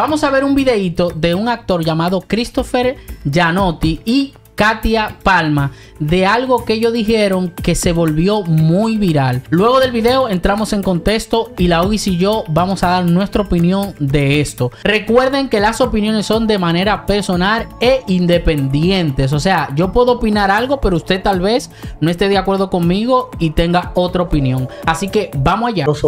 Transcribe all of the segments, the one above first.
Vamos a ver un videito de un actor llamado Christopher Gianotti y Katia Palma de algo que ellos dijeron que se volvió muy viral. Luego del video entramos en contexto y la UIS y yo vamos a dar nuestra opinión de esto. Recuerden que las opiniones son de manera personal e independientes. O sea, yo puedo opinar algo, pero usted tal vez no esté de acuerdo conmigo y tenga otra opinión. Así que vamos allá. Nos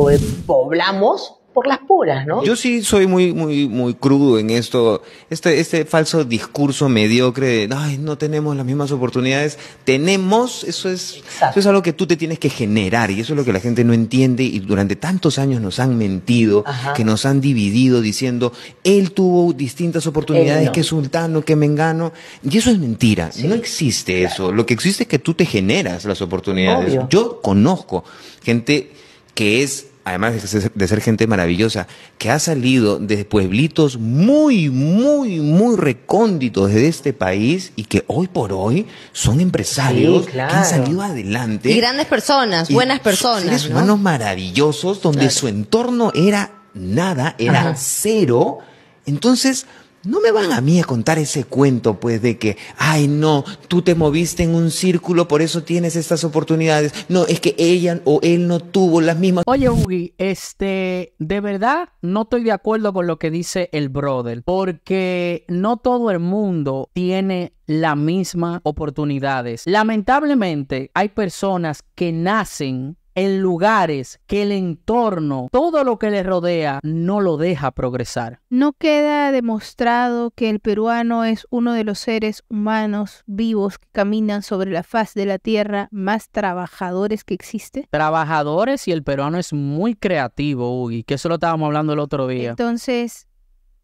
por las puras, ¿no? Yo sí soy muy, muy, muy crudo en esto. Este, este falso discurso mediocre de, no tenemos las mismas oportunidades. Tenemos, eso es, eso es algo que tú te tienes que generar y eso es lo que la gente no entiende y durante tantos años nos han mentido, que nos han dividido diciendo, él tuvo distintas oportunidades que sultano, que mengano. Y eso es mentira. No existe eso. Lo que existe es que tú te generas las oportunidades. Yo conozco gente que es además de ser gente maravillosa, que ha salido de pueblitos muy, muy, muy recónditos de este país y que hoy por hoy son empresarios que han salido adelante. Y grandes personas, buenas personas. humanos maravillosos donde su entorno era nada, era cero. Entonces, no me van a mí a contar ese cuento, pues, de que, ay, no, tú te moviste en un círculo, por eso tienes estas oportunidades. No, es que ella o él no tuvo las mismas. Oye, Ugi, este, de verdad, no estoy de acuerdo con lo que dice el brother, porque no todo el mundo tiene las mismas oportunidades. Lamentablemente, hay personas que nacen en lugares que el entorno, todo lo que le rodea, no lo deja progresar. No queda demostrado que el peruano es uno de los seres humanos vivos que caminan sobre la faz de la tierra más trabajadores que existe. Trabajadores y el peruano es muy creativo, Ugui, que eso lo estábamos hablando el otro día. Entonces,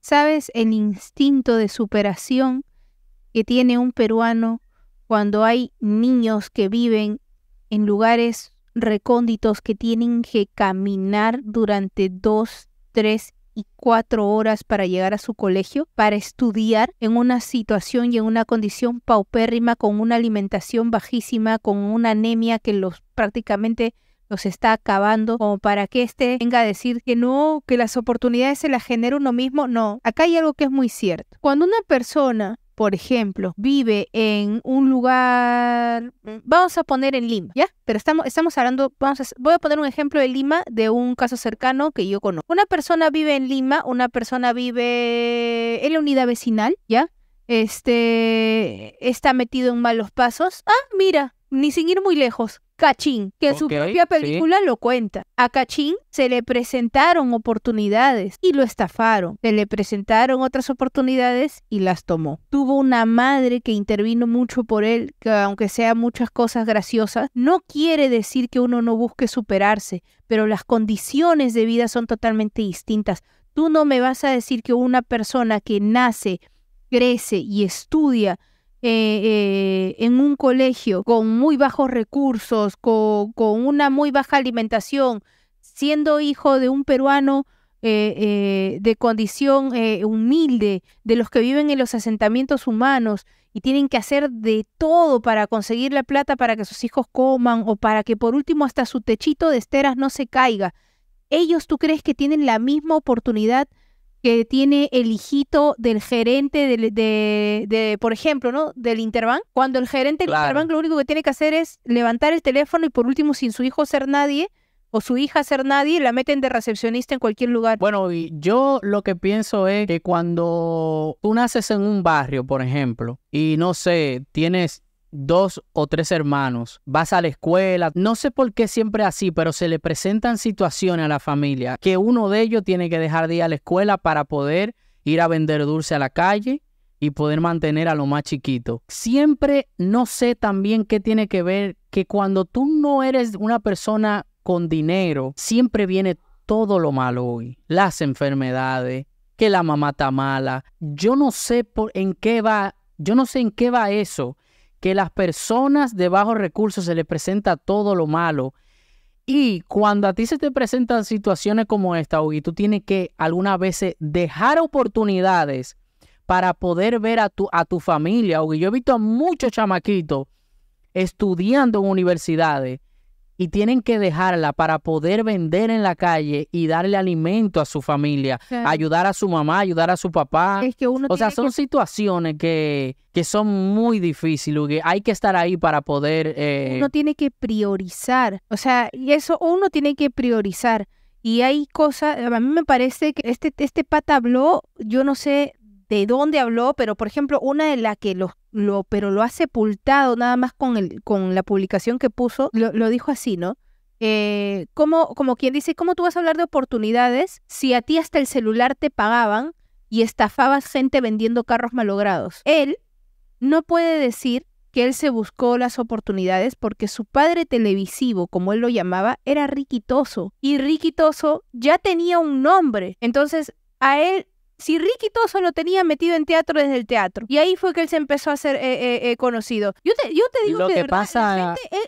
¿sabes el instinto de superación que tiene un peruano cuando hay niños que viven en lugares recónditos que tienen que caminar durante dos, tres y cuatro horas para llegar a su colegio, para estudiar en una situación y en una condición paupérrima, con una alimentación bajísima, con una anemia que los prácticamente los está acabando, como para que éste venga a decir que no, que las oportunidades se las genera uno mismo. No, acá hay algo que es muy cierto. Cuando una persona por ejemplo, vive en un lugar, vamos a poner en Lima, ¿ya? Pero estamos, estamos hablando, vamos voy a poner un ejemplo de Lima de un caso cercano que yo conozco. Una persona vive en Lima, una persona vive en la unidad vecinal, ¿ya? Este está metido en malos pasos. Ah, mira, ni sin ir muy lejos, Cachín, que en su propia película lo cuenta. A Cachín se le presentaron oportunidades y lo estafaron. Se le presentaron otras oportunidades y las tomó. Tuvo una madre que intervino mucho por él, que aunque sea muchas cosas graciosas, no quiere decir que uno no busque superarse, pero las condiciones de vida son totalmente distintas. Tú no me vas a decir que una persona que nace, crece y estudia eh, eh, en un colegio con muy bajos recursos, con, una muy baja alimentación, siendo hijo de un peruano eh, de condición humilde, de los que viven en los asentamientos humanos y tienen que hacer de todo para conseguir la plata para que sus hijos coman o para que por último hasta su techito de esteras no se caiga. ¿Ellos tú crees que tienen la misma oportunidad que tiene el hijito del gerente de, de, por ejemplo, ¿no? Del Interbank. Cuando el gerente del Interbank lo único que tiene que hacer es levantar el teléfono y por último, sin su hijo ser nadie o su hija ser nadie, la meten de recepcionista en cualquier lugar. Bueno, y yo lo que pienso es que cuando tú naces en un barrio, por ejemplo, y no sé, tienes dos o tres hermanos, vas a la escuela, no sé por qué siempre así, pero se le presentan situaciones a la familia que uno de ellos tiene que dejar de ir a la escuela para poder ir a vender dulce a la calle y poder mantener a lo más chiquito. Siempre no sé también qué tiene que ver que cuando tú no eres una persona con dinero, siempre viene todo lo malo hoy, las enfermedades, que la mamá está mala. Yo no sé en qué va, yo no sé en qué va eso que las personas de bajos recursos se les presenta todo lo malo. Y cuando a ti se te presentan situaciones como esta, y tú tienes que algunas veces dejar oportunidades para poder ver a tu, a tu familia. que yo he visto a muchos chamaquitos estudiando en universidades y tienen que dejarla para poder vender en la calle y darle alimento a su familia, ayudar a su mamá, ayudar a su papá. Es que uno o sea, son situaciones que, que, son muy difíciles, hay que estar ahí para poder... Eh... Uno tiene que priorizar, o sea, y eso uno tiene que priorizar. Y hay cosas, a mí me parece que este, este pata yo no sé de dónde habló, pero por ejemplo, una de las que lo, lo, pero lo ha sepultado nada más con, el, con la publicación que puso, lo, dijo así, ¿no? Eh, como, como quien dice, ¿cómo tú vas a hablar de oportunidades si a ti hasta el celular te pagaban y estafabas gente vendiendo carros malogrados? Él no puede decir que él se buscó las oportunidades porque su padre televisivo, como él lo llamaba, era Riquitoso. Y Riquitoso ya tenía un nombre. Entonces, a él si Ricky Toso lo tenía metido en teatro desde el teatro. Y ahí fue que él se empezó a hacer eh, eh, eh, conocido. Yo te, digo que,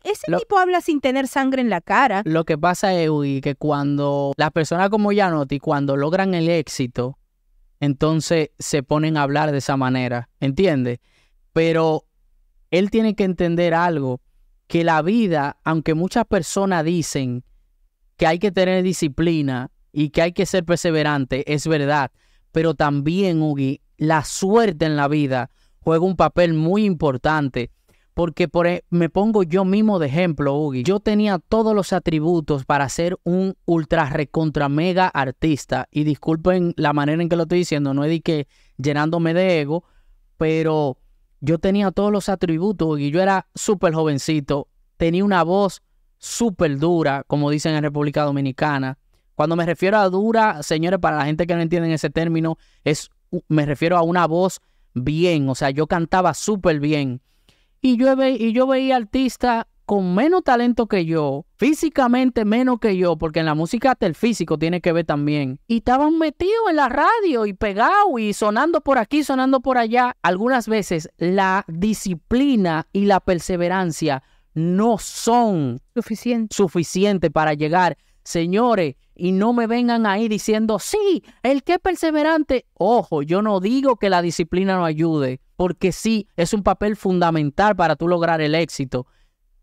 ese tipo habla sin tener sangre en la cara. Lo que pasa es, que cuando las personas como Yanotti, cuando logran el éxito, entonces se ponen a hablar de esa manera. ¿Entiendes? Pero él tiene que entender algo. Que la vida, aunque muchas personas dicen que hay que tener disciplina y que hay que ser perseverante, es verdad pero también, Ugi, la suerte en la vida juega un papel muy importante. Porque e, me pongo yo mismo de ejemplo, Ugi. Yo tenía todos los atributos para ser un ultra recontra mega artista. Y disculpen la manera en que lo estoy diciendo, no es que llenándome de ego, pero yo tenía todos los atributos Ugi. yo era súper jovencito, tenía una voz súper dura, como dicen en República Dominicana, cuando me refiero a dura, señores, para la gente que no entiende ese término, es me refiero a una voz bien, o sea, yo cantaba súper bien. Y yo, ve, y yo veía artistas con menos talento que yo, físicamente menos que yo, porque en la música hasta el físico tiene que ver también. Y estaban metidos en la radio y pegados y sonando por aquí, sonando por allá. Algunas veces la disciplina y la perseverancia no son suficientes suficiente para llegar. Señores, y no me vengan ahí diciendo, sí, el que es perseverante. Ojo, yo no digo que la disciplina no ayude, porque sí, es un papel fundamental para tú lograr el éxito.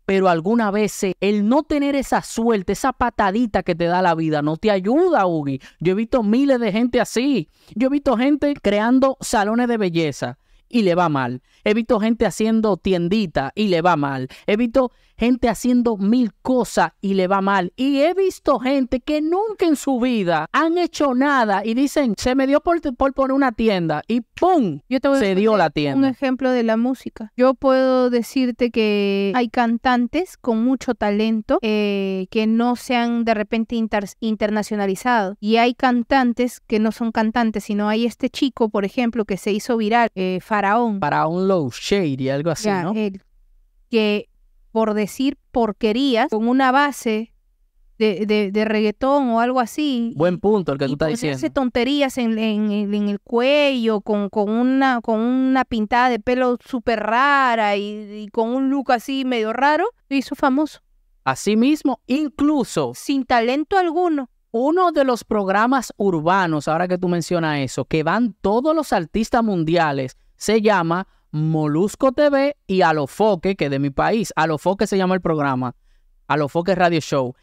Pero alguna veces el no tener esa suerte, esa patadita que te da la vida, no te ayuda, Ugi. Yo he visto miles de gente así. Yo he visto gente creando salones de belleza y le va mal. He visto gente haciendo tiendita y le va mal. He visto gente haciendo mil cosas y le va mal. Y he visto gente que nunca en su vida han hecho nada y dicen, se me dio por, por una tienda y ¡pum! Yo se dio la tienda. Un ejemplo de la música. Yo puedo decirte que hay cantantes con mucho talento eh, que no se han de repente internacionalizado. Y hay cantantes que no son cantantes, sino hay este chico, por ejemplo, que se hizo viral, eh, Faraón. Faraón Low Shade y algo así, ¿no? que por decir porquerías con una base de, reggaetón o algo así. Buen punto el que tú estás diciendo. tonterías en, en, en, el cuello, con, una, con una pintada de pelo súper rara y, con un look así medio raro, hizo famoso. Asimismo, incluso. Sin talento alguno. Uno de los programas urbanos, ahora que tú mencionas eso, que van todos los artistas mundiales, se llama Molusco TV y Alofoque, que de mi país, Alofoque se llama el programa, Alofoque Radio Show.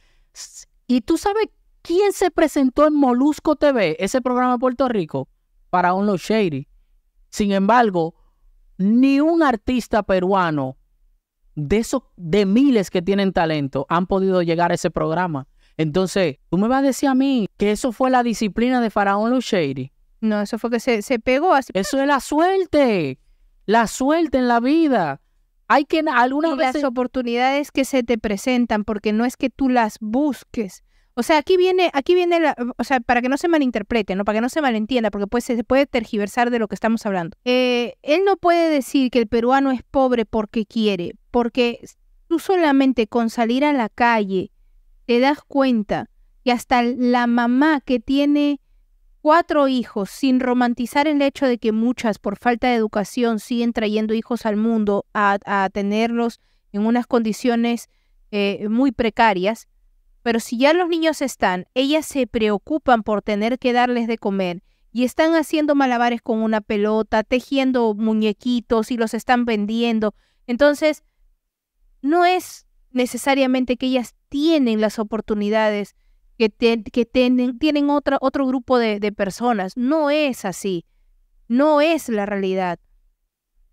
¿Y tú sabes quién se presentó en Molusco TV, ese programa de Puerto Rico, para Onlo Sin embargo, ni un artista peruano de esos de miles que tienen talento han podido llegar a ese programa. Entonces, tú me vas a decir a mí que eso fue la disciplina de Faraón Lushady. No, eso fue que se, se pegó así. Eso es la suerte la suelta en la vida. Hay que algunas y las oportunidades que se te presentan, porque no es que tú las busques. O sea, aquí viene, aquí viene, o sea, para que no se malinterprete, ¿no? Para que no se malentienda, porque pues se puede tergiversar de lo que estamos hablando. Eh, él no puede decir que el peruano es pobre porque quiere, porque tú solamente con salir a la calle te das cuenta que hasta la mamá que tiene cuatro hijos, sin romantizar el hecho de que muchas, por falta de educación, siguen trayendo hijos al mundo a, tenerlos en unas condiciones eh, muy precarias, pero si ya los niños están, ellas se preocupan por tener que darles de comer y están haciendo malabares con una pelota, tejiendo muñequitos y los están vendiendo. Entonces, no es necesariamente que ellas tienen las oportunidades que, tienen otro grupo de, personas. No es así. No es la realidad.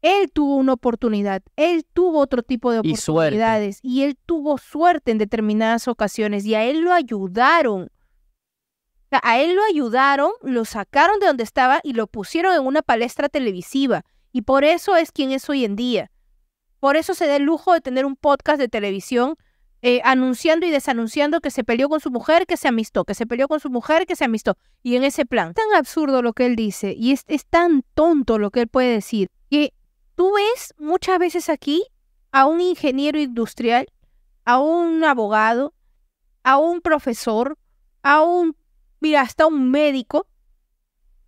Él tuvo una oportunidad, él tuvo otro tipo de oportunidades y, y, él tuvo suerte en determinadas ocasiones y a él lo ayudaron. A él lo ayudaron, lo sacaron de donde estaba y lo pusieron en una palestra televisiva. Y por eso es quien es hoy en día. Por eso se da el lujo de tener un podcast de televisión eh, anunciando y desanunciando que se peleó con su mujer, que se amistó, que se peleó con su mujer, que se amistó. Y en ese plan, tan absurdo lo que él dice y es, tan tonto lo que él puede decir, que tú ves muchas veces aquí a un ingeniero industrial, a un abogado, a un profesor, a un, mira, hasta un médico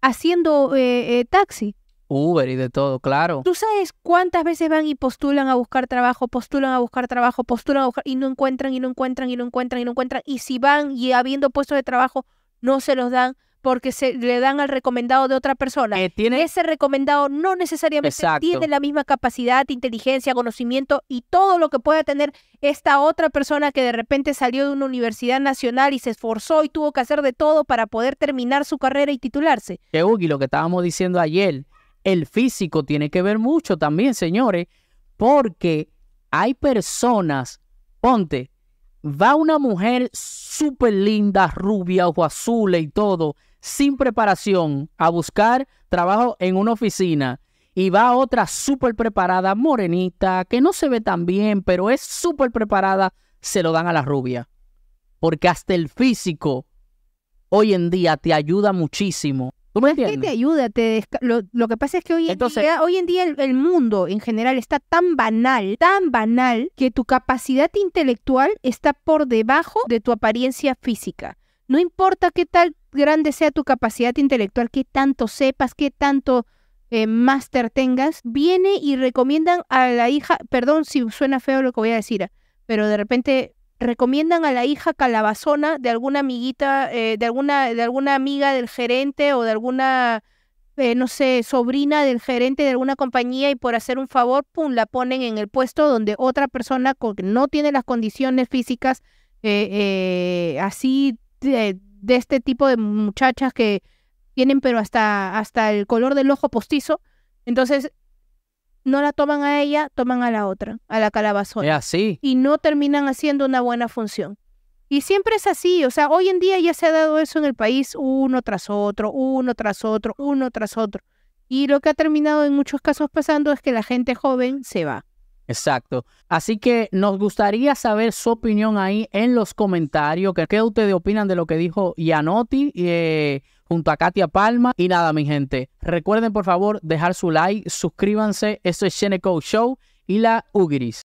haciendo eh, eh, taxi. Uber y de todo, claro. ¿Tú sabes cuántas veces van y postulan a buscar trabajo, postulan a buscar trabajo, postulan a buscar y no encuentran y no encuentran y no encuentran y no encuentran? Y si van y habiendo puestos de trabajo no se los dan porque se le dan al recomendado de otra persona. Eh, Ese recomendado no necesariamente tiene la misma capacidad, inteligencia, conocimiento y todo lo que pueda tener esta otra persona que de repente salió de una universidad nacional y se esforzó y tuvo que hacer de todo para poder terminar su carrera y titularse. Que lo que estábamos diciendo ayer, el físico tiene que ver mucho también, señores, porque hay personas, ponte, va una mujer súper linda, rubia, ojo azul y todo, sin preparación, a buscar trabajo en una oficina. Y va otra súper preparada, morenita, que no se ve tan bien, pero es súper preparada, se lo dan a la rubia. Porque hasta el físico hoy en día te ayuda muchísimo ¿Qué te ayuda? Te lo, que pasa es que hoy en día, el, mundo en general está tan banal, tan banal, que tu capacidad intelectual está por debajo de tu apariencia física. No importa qué tal grande sea tu capacidad intelectual, qué tanto sepas, qué tanto eh, máster tengas, viene y recomiendan a la hija, perdón si suena feo lo que voy a decir, pero de repente recomiendan a la hija calabazona de alguna amiguita, eh, de, alguna, de alguna amiga del gerente o de alguna, eh, no sé, sobrina del gerente de alguna compañía y por hacer un favor, pum, la ponen en el puesto donde otra persona con, no tiene las condiciones físicas eh, así de, de, este tipo de muchachas que tienen pero hasta, hasta el color del ojo postizo. Entonces, no la toman a ella, toman a la otra, a la calabazona. así. Y no terminan haciendo una buena función. Y siempre es así, o sea, hoy en día ya se ha dado eso en el país uno tras otro, uno tras otro, uno tras otro. Y lo que ha terminado en muchos casos pasando es que la gente joven se va. Exacto. Así que nos gustaría saber su opinión ahí en los comentarios. ¿Qué ustedes opinan de lo que dijo Yanotti? Eh, junto a Katia Palma. Y nada, mi gente, recuerden por favor dejar su like, suscríbanse. Esto es Sheneco Show y la Ugris